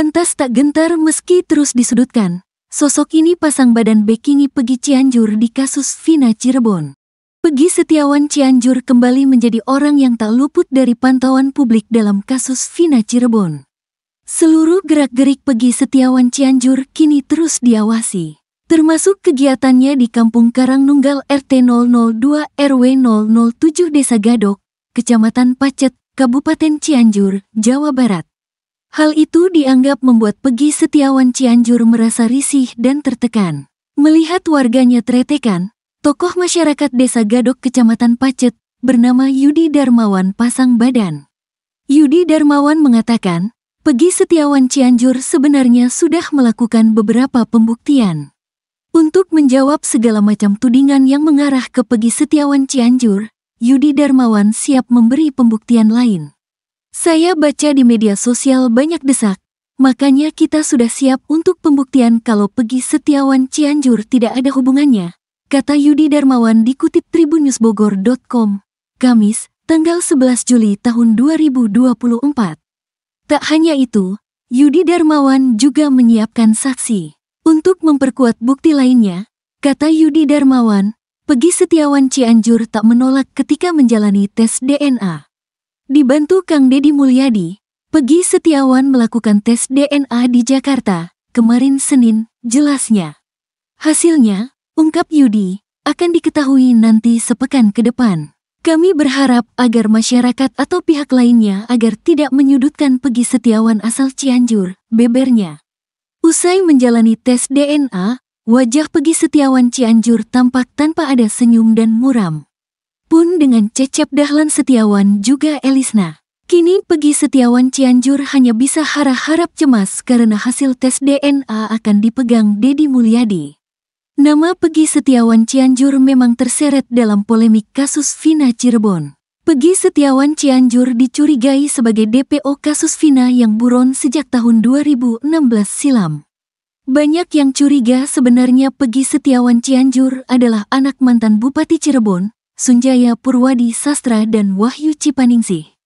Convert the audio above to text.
Pantas tak gentar meski terus disudutkan. Sosok ini pasang badan bekingi Pegi Cianjur di kasus Vina Cirebon. Pegi Setiawan Cianjur kembali menjadi orang yang tak luput dari pantauan publik dalam kasus Vina Cirebon. Seluruh gerak-gerik Pegi Setiawan Cianjur kini terus diawasi, termasuk kegiatannya di Kampung Karang Nunggal RT 002 RW 007 Desa Gadok, Kecamatan Pacet, Kabupaten Cianjur, Jawa Barat. Hal itu dianggap membuat Pegi Setiawan Cianjur merasa risih dan tertekan. Melihat warganya tretekan, tokoh masyarakat desa Gadok Kecamatan Pacet bernama Yudi Darmawan pasang badan. Yudi Darmawan mengatakan, Pegi Setiawan Cianjur sebenarnya sudah melakukan beberapa pembuktian. Untuk menjawab segala macam tudingan yang mengarah ke Pegi Setiawan Cianjur, Yudi Darmawan siap memberi pembuktian lain. Saya baca di media sosial banyak desak. Makanya kita sudah siap untuk pembuktian kalau Pegi Setiawan Cianjur tidak ada hubungannya, kata Yudi Darmawan dikutip tribunnews.bogor.com, Kamis, tanggal 11 Juli tahun 2024. Tak hanya itu, Yudi Darmawan juga menyiapkan saksi. Untuk memperkuat bukti lainnya, kata Yudi Darmawan, Pegi Setiawan Cianjur tak menolak ketika menjalani tes DNA. Dibantu Kang Deddy Mulyadi, Pegi Setiawan melakukan tes DNA di Jakarta, kemarin Senin, jelasnya. Hasilnya, ungkap Yudi, akan diketahui nanti sepekan ke depan. Kami berharap agar masyarakat atau pihak lainnya agar tidak menyudutkan Pegi Setiawan asal Cianjur, bebernya. Usai menjalani tes DNA, wajah Pegi Setiawan Cianjur tampak tanpa ada senyum dan muram pun dengan Cecep Dahlan Setiawan juga Elisna. Kini Pegi Setiawan Cianjur hanya bisa harap-harap cemas karena hasil tes DNA akan dipegang Dedi Mulyadi. Nama Pegi Setiawan Cianjur memang terseret dalam polemik kasus Vina Cirebon. Pegi Setiawan Cianjur dicurigai sebagai DPO kasus Vina yang buron sejak tahun 2016 silam. Banyak yang curiga sebenarnya Pegi Setiawan Cianjur adalah anak mantan Bupati Cirebon, Sunjaya Purwadi Sastra dan Wahyu Cipaningsih.